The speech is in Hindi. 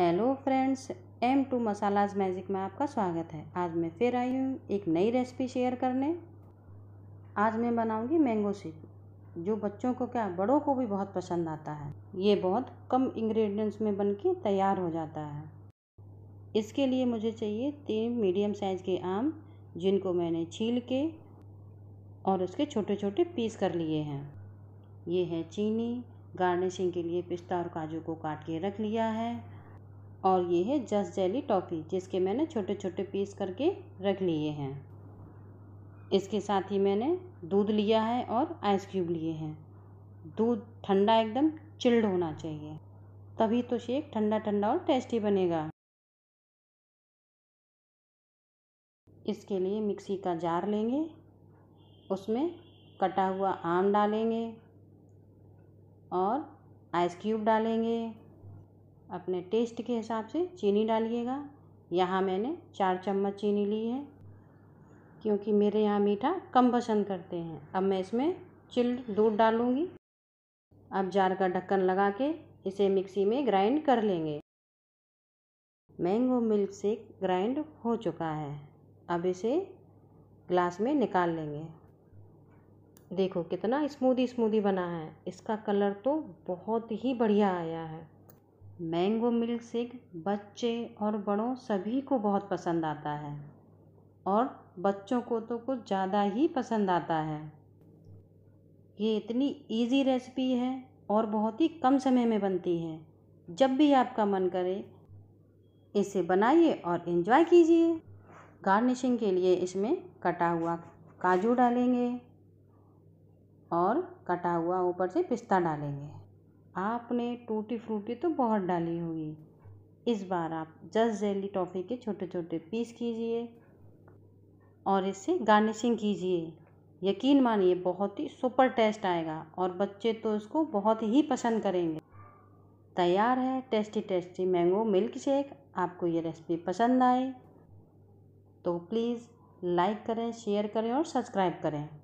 hello friends M two Masalas magic में आपका स्वागत है आज मैं फिर आई हूँ एक नई रेसिपी शेयर करने आज मैं बनाऊँगी मैंगो शेक जो बच्चों को क्या बड़ों को भी बहुत पसंद आता है ये बहुत कम इंग्रेडिएंट्स में बन के तैयार हो जाता है इसके लिए मुझे चाहिए तीन मीडियम साइज़ के आम जिनको मैंने छील के और उसके छोटे छोटे पीस कर लिए हैं ये है चीनी गार्निशिंग के लिए पिस्ता और काजू को काट के रख लिया है और ये है जस जेली टॉफ़ी जिसके मैंने छोटे छोटे पीस करके रख लिए हैं इसके साथ ही मैंने दूध लिया है और आइस क्यूब लिए हैं दूध ठंडा एकदम चिल्ड होना चाहिए तभी तो शेक ठंडा ठंडा और टेस्टी बनेगा इसके लिए मिक्सी का जार लेंगे उसमें कटा हुआ आम डालेंगे और आइस क्यूब डालेंगे अपने टेस्ट के हिसाब से चीनी डालिएगा यहाँ मैंने चार चम्मच चीनी ली है क्योंकि मेरे यहाँ मीठा कम पसंद करते हैं अब मैं इसमें चिल्ड दूध डालूँगी अब जार का ढक्कन लगा के इसे मिक्सी में ग्राइंड कर लेंगे मैंगो मिल्क शेक ग्राइंड हो चुका है अब इसे ग्लास में निकाल लेंगे देखो कितना स्मूदी स्मूदी बना है इसका कलर तो बहुत ही बढ़िया आया है मैंगो मिल्क शेक बच्चे और बड़ों सभी को बहुत पसंद आता है और बच्चों को तो कुछ ज़्यादा ही पसंद आता है ये इतनी इजी रेसिपी है और बहुत ही कम समय में बनती है जब भी आपका मन करे इसे बनाइए और इन्जॉय कीजिए गार्निशिंग के लिए इसमें कटा हुआ काजू डालेंगे और कटा हुआ ऊपर से पिस्ता डालेंगे आपने टूटी फ्रूटी तो बहुत डाली होगी इस बार आप जस्ट जेली टॉफ़ी के छोटे छोटे पीस कीजिए और इसे गार्निशिंग कीजिए यकीन मानिए बहुत ही सुपर टेस्ट आएगा और बच्चे तो इसको बहुत ही पसंद करेंगे तैयार है tasty tasty mango milkshake आपको ये रेसिपी पसंद आए तो प्लीज़ लाइक करें शेयर करें और सब्सक्राइब करें